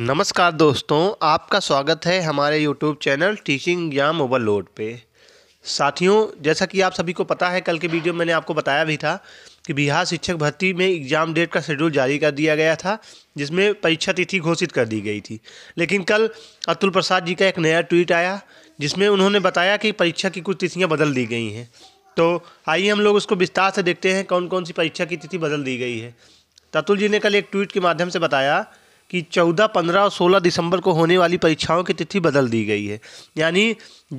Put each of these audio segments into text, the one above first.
नमस्कार दोस्तों आपका स्वागत है हमारे YouTube channel teaching exam overload पे साथियों जैसा कि आप सभी को पता है कल के वीडियो में मैंने आपको बताया भी था कि बिहार शिक्षक भर्ती में एग्ज़ाम डेट का शेड्यूल जारी कर दिया गया था जिसमें परीक्षा तिथि घोषित कर दी गई थी लेकिन कल अतुल प्रसाद जी का एक नया ट्वीट आया जिसमें उन्होंने बताया कि परीक्षा की कुछ तिथियाँ बदल दी गई हैं तो आइए हम लोग उसको विस्तार से देखते हैं कौन कौन सी परीक्षा की तिथि बदल दी गई है अतुल जी ने कल एक ट्वीट के माध्यम से बताया कि 14, 15 और 16 दिसंबर को होने वाली परीक्षाओं की तिथि बदल दी गई है यानी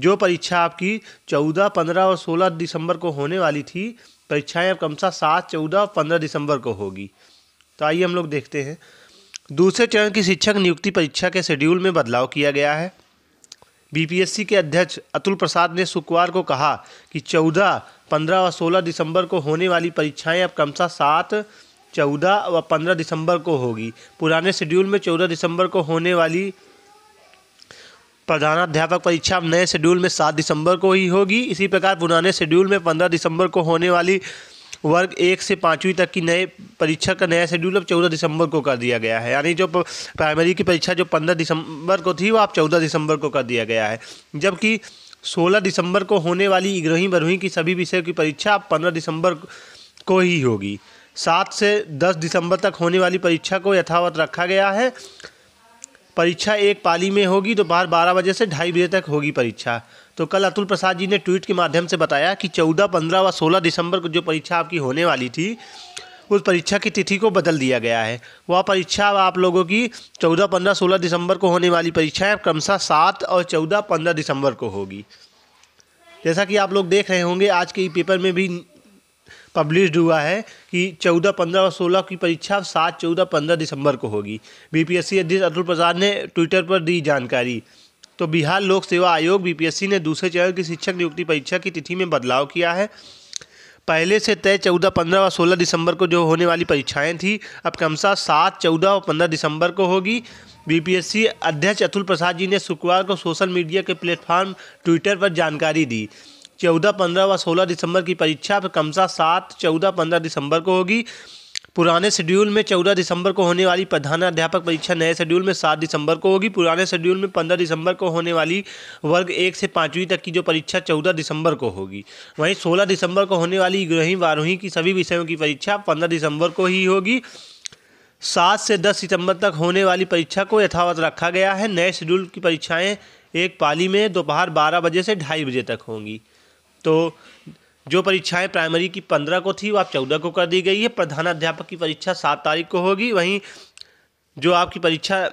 जो परीक्षा आपकी 14, 15 और 16 दिसंबर को होने वाली थी परीक्षाएं अब सा सात चौदह और पंद्रह दिसंबर को होगी तो आइए हम लोग देखते हैं दूसरे चरण की शिक्षक नियुक्ति परीक्षा के शेड्यूल में बदलाव किया गया है बीपीएससी के अध्यक्ष अतुल प्रसाद ने शुक्रवार को कहा कि 14, 15 और 16 दिसंबर को होने वाली परीक्षाएं अब क्रमशः सात चौदह व पंद्रह दिसंबर को होगी पुराने शेड्यूल में चौदह दिसंबर को होने वाली प्रधानाध्यापक परीक्षा नए शेड्यूल में सात दिसंबर को ही होगी इसी प्रकार पुराने शेड्यूल में पंद्रह दिसंबर को होने वाली वर्ग एक से पाँचवीं तक की नए परीक्षा का नया शेड्यूल अब चौदह दिसंबर को कर दिया गया है यानी जो प्राइमरी की परीक्षा जो पंद्रह दिसंबर को थी वो अब चौदह दिसंबर को कर दिया गया है जबकि सोलह दिसंबर को होने वाली ग्रहवीं बरूही की सभी विषयों की परीक्षा अब पंद्रह दिसंबर को ही होगी सात से दस दिसंबर तक होने वाली परीक्षा को यथावत रखा गया है परीक्षा एक पाली में होगी दोपहर तो बारह बजे से ढाई बजे तक होगी परीक्षा तो कल अतुल प्रसाद जी ने ट्वीट के माध्यम से बताया कि चौदह पंद्रह व सोलह दिसंबर को जो परीक्षा आपकी होने वाली थी उस परीक्षा की तिथि को बदल दिया गया है वह परीक्षा आप लोगों की चौदह पंद्रह सोलह दिसंबर को होने वाली परीक्षा है क्रमशः सात और चौदह पंद्रह दिसंबर को होगी जैसा कि आप लोग देख रहे होंगे आज के पेपर में भी पब्लिश हुआ है कि चौदह पंद्रह और सोलह की परीक्षा सात चौदह पंद्रह दिसंबर को होगी बीपीएससी अध्यक्ष अतुल प्रसाद ने ट्विटर पर दी जानकारी तो बिहार लोक सेवा आयोग बीपीएससी ने दूसरे चरण की शिक्षक नियुक्ति परीक्षा की तिथि में बदलाव किया है पहले से तय चौदह पंद्रह और सोलह दिसंबर को जो होने वाली परीक्षाएं थी अब क्रमशः सात चौदह और पंद्रह दिसंबर को होगी बीपीएससी अध्यक्ष अतुल प्रसाद जी ने शुक्रवार को सोशल मीडिया के प्लेटफॉर्म ट्विटर पर जानकारी दी चौदह पंद्रह व सोलह दिसंबर की परीक्षा क्रमशः सात चौदह पंद्रह दिसंबर को होगी पुराने शेड्यूल में चौदह दिसंबर को होने वाली प्रधानाध्यापक परीक्षा नए शेड्यूल में सात दिसंबर को होगी पुराने शेड्यूल में पंद्रह दिसंबर को होने वाली वर्ग एक से पाँचवीं तक की जो परीक्षा चौदह दिसंबर को होगी वहीं सोलह दिसंबर को होने वाली ग्रही बारहवीं की सभी विषयों की परीक्षा पंद्रह दिसंबर को ही होगी सात से दस सितंबर तक होने वाली परीक्षा को यथावत रखा गया है नए शेड्यूल की परीक्षाएँ एक पाली में दोपहर बारह बजे से ढाई बजे तक होंगी तो जो परीक्षाएं प्राइमरी की पंद्रह को थी वो आप चौदह को कर दी गई है प्रधानाध्यापक की परीक्षा सात तारीख को होगी वहीं जो आपकी परीक्षा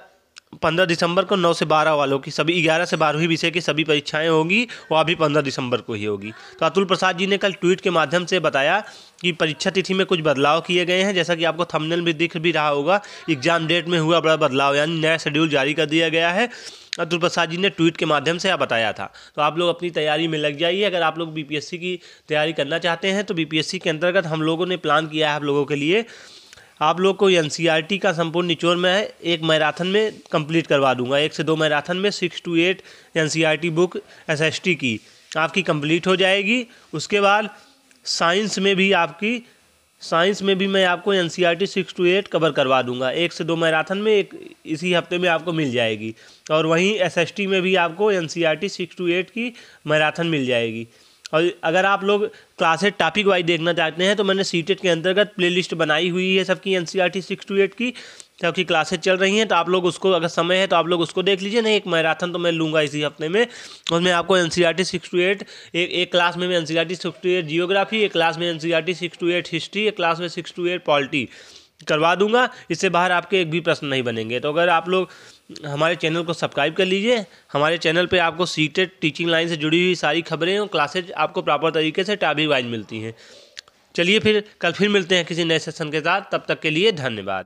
पंद्रह दिसंबर को नौ से बारह वालों की सभी ग्यारह से बारहवीं विषय की सभी परीक्षाएं होंगी वो अभी पंद्रह दिसंबर को ही होगी तो अतुल प्रसाद जी ने कल ट्वीट के माध्यम से बताया कि परीक्षा तिथि में कुछ बदलाव किए गए हैं जैसा कि आपको थंबनेल में दिख भी रहा होगा एग्जाम डेट में हुआ बड़ा बदलाव यानी नया शेड्यूल जारी कर दिया गया है अतुल प्रसाद जी ने ट्वीट के माध्यम से बताया था तो आप लोग अपनी तैयारी में लग जाइए अगर आप लोग बी की तैयारी करना चाहते हैं तो बी के अंतर्गत हम लोगों ने प्लान किया है आप लोगों के लिए आप लोग को एन का संपूर्ण निचोड़ मैं एक मैराथन में कंप्लीट करवा दूंगा एक से दो मैराथन में six to eight N book S की आपकी कंप्लीट हो जाएगी उसके बाद साइंस में भी आपकी साइंस में भी मैं आपको N C R T six to eight cover करवा दूंगा एक से दो मैराथन में एक इसी हफ्ते में आपको मिल जाएगी और वहीं एस एस टी में भी आपको N C R T six to eight की मैराथन मिल जाएगी और अगर आप लोग क्लासेज टॉपिक वाइज देखना चाहते हैं तो मैंने टेट के अंतर्गत प्लेलिस्ट बनाई हुई है सबकी N C R T six to eight की सबकी क्लासेज चल रही हैं तो आप लोग उसको अगर समय है तो आप लोग उसको देख लीजिए नहीं एक मैराथन तो मैं लूँगा इसी हफ्ते में उसमें आपको N C R T six to eight एक एक क्लास में N C R T six to eight geography एक क्लास में N C R T six to eight history एक क्लास में सिक्स टू एट पॉलिटी करवा दूंगा इससे बाहर आपके एक भी प्रश्न नहीं बनेंगे तो अगर आप लोग हमारे चैनल को सब्सक्राइब कर लीजिए हमारे चैनल पे आपको सीटेड टीचिंग लाइन से जुड़ी हुई सारी खबरें और क्लासेज आपको प्रॉपर तरीके से टाबी वाइज मिलती हैं चलिए फिर कल फिर मिलते हैं किसी नए सेशन के साथ तब तक के लिए धन्यवाद